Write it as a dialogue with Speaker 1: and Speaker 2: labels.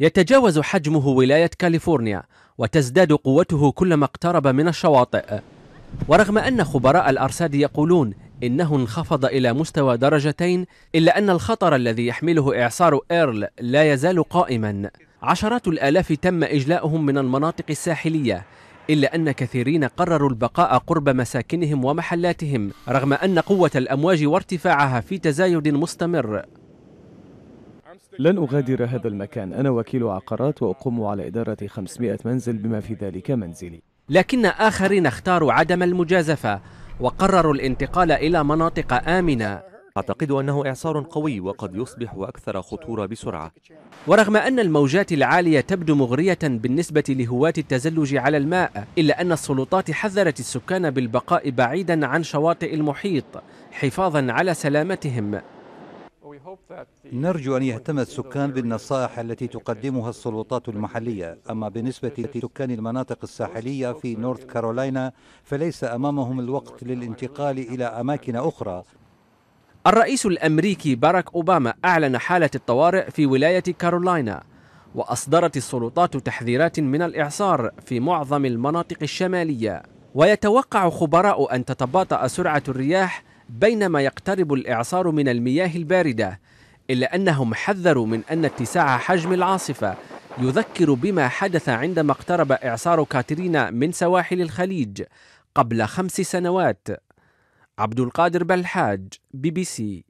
Speaker 1: يتجاوز حجمه ولاية كاليفورنيا وتزداد قوته كلما اقترب من الشواطئ ورغم أن خبراء الأرصاد يقولون إنه انخفض إلى مستوى درجتين إلا أن الخطر الذي يحمله إعصار إيرل لا يزال قائما عشرات الآلاف تم إجلاؤهم من المناطق الساحلية إلا أن كثيرين قرروا البقاء قرب مساكنهم ومحلاتهم رغم أن قوة الأمواج وارتفاعها في تزايد مستمر لن أغادر هذا المكان أنا وكيل عقارات وأقوم على إدارة 500 منزل بما في ذلك منزلي لكن آخرين اختاروا عدم المجازفة وقرروا الانتقال إلى مناطق آمنة أعتقد أنه إعصار قوي وقد يصبح أكثر خطورة بسرعة ورغم أن الموجات العالية تبدو مغرية بالنسبة لهواة التزلج على الماء إلا أن السلطات حذرت السكان بالبقاء بعيدا عن شواطئ المحيط حفاظا على
Speaker 2: سلامتهم نرجو أن يهتم السكان بالنصائح التي تقدمها السلطات المحلية أما بالنسبة لسكان المناطق الساحلية في نورث كارولينا فليس أمامهم الوقت للانتقال إلى أماكن أخرى
Speaker 1: الرئيس الأمريكي باراك أوباما أعلن حالة الطوارئ في ولاية كارولينا وأصدرت السلطات تحذيرات من الإعصار في معظم المناطق الشمالية ويتوقع خبراء أن تتباطأ سرعة الرياح بينما يقترب الإعصار من المياه الباردة إلا أنهم حذروا من أن اتساع حجم العاصفة يذكر بما حدث عندما اقترب إعصار كاترينا من سواحل الخليج قبل خمس سنوات عبد القادر بلحاج بي بي سي